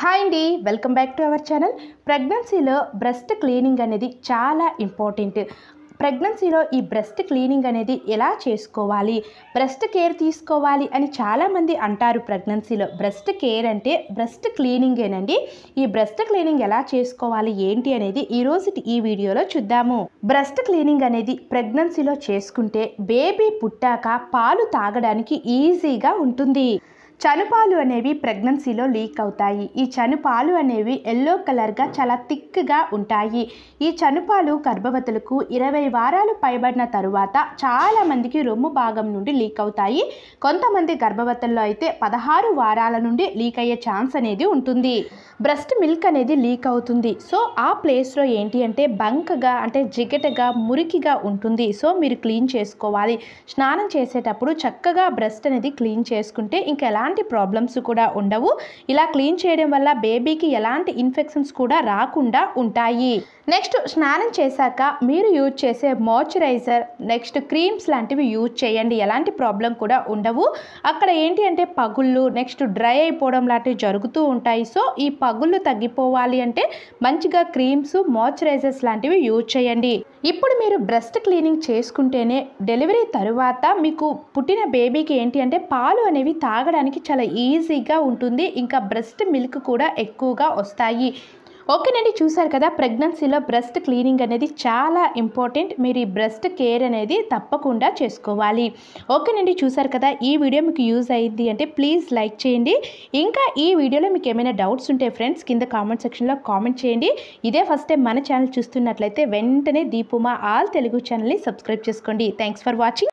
hi అండి welcome back to our channel ప్రెగ్నెన్సీలో breast cleaning అనేది చాలా ఇంపార్టెంట్ ప్రెగ్నెన్సీలో ఈ బ్రెస్ట్ క్లీనింగ్ అనేది ఎలా చేసుకోవాలి బ్రెస్ట్ కేర్ తీసుకోవాలి అని చాలామంది అంటారు ప్రెగ్నెన్సీలో బ్రెస్ట్ కేర్ అంటే బ్రెస్ట్ క్లీనింగేనండి ఈ బ్రెస్ట్ క్లీనింగ్ ఎలా చేసుకోవాలి ఏంటి అనేది ఈరోజు ఈ వీడియోలో చూద్దాము బ్రెస్ట్ క్లీనింగ్ అనేది ప్రెగ్నెన్సీలో చేసుకుంటే బేబీ పుట్టాక పాలు తాగడానికి ఈజీగా ఉంటుంది చనుపాలు అనేవి ప్రెగ్నెన్సీలో లీక్ అవుతాయి ఈ చనుపాలు అనేవి ఎల్లో కలర్గా చాలా థిక్గా ఉంటాయి ఈ చనుపాలు గర్భవతులకు ఇరవై వారాలు పైబడిన తరువాత చాలామందికి రొమ్ము భాగం నుండి లీక్ అవుతాయి కొంతమంది గర్భవతుల్లో అయితే పదహారు వారాల నుండి లీక్ అయ్యే ఛాన్స్ అనేది ఉంటుంది బ్రెస్ట్ మిల్క్ అనేది లీక్ అవుతుంది సో ఆ ప్లేస్లో ఏంటి అంటే బంకగా అంటే జిగటగా మురికిగా ఉంటుంది సో మీరు క్లీన్ చేసుకోవాలి స్నానం చేసేటప్పుడు చక్కగా బ్రెస్ట్ అనేది క్లీన్ చేసుకుంటే ఇంకెలా ఎలాంటి ప్రాబ్లమ్స్ కూడా ఉండవు ఇలా క్లీన్ చేయడం వల్ల బేబీకి ఎలాంటి ఇన్ఫెక్షన్స్ కూడా రాకుండా ఉంటాయి నెక్స్ట్ స్నానం చేశాక మీరు యూజ్ చేసే మాయిశ్చరైజర్ నెక్స్ట్ క్రీమ్స్ లాంటివి యూజ్ చేయండి ఎలాంటి ప్రాబ్లం కూడా ఉండవు అక్కడ ఏంటి అంటే పగుళ్ళు నెక్స్ట్ డ్రై అయిపోవడం లాంటివి జరుగుతూ ఉంటాయి సో ఈ పగుళ్ళు తగ్గిపోవాలి అంటే మంచిగా క్రీమ్స్ మాయిశ్చరైజర్స్ లాంటివి యూజ్ చేయండి ఇప్పుడు మీరు బ్రెస్ట్ క్లీనింగ్ చేసుకుంటేనే డెలివరీ తరువాత మీకు పుట్టిన బేబీకి ఏంటి అంటే పాలు అనేవి తాగడానికి మనకి చాలా ఈజీగా ఉంటుంది ఇంకా బ్రెస్ట్ మిల్క్ కూడా ఎక్కువగా వస్తాయి ఓకేనండి చూసారు కదా ప్రెగ్నెన్సీలో బ్రెస్ట్ క్లీనింగ్ అనేది చాలా ఇంపార్టెంట్ మీరు ఈ బ్రెస్ట్ కేర్ అనేది తప్పకుండా చేసుకోవాలి ఓకేనండి చూసారు కదా ఈ వీడియో మీకు యూజ్ అయ్యింది అంటే ప్లీజ్ లైక్ చేయండి ఇంకా ఈ వీడియోలో మీకు ఏమైనా డౌట్స్ ఉంటే ఫ్రెండ్స్ కింద కామెంట్ సెక్షన్లో కామెంట్ చేయండి ఇదే ఫస్ట్ టైం మన ఛానల్ చూస్తున్నట్లయితే వెంటనే దీపుమా ఆల్ తెలుగు ఛానల్ని సబ్స్క్రైబ్ చేసుకోండి థ్యాంక్స్ ఫర్ వాచింగ్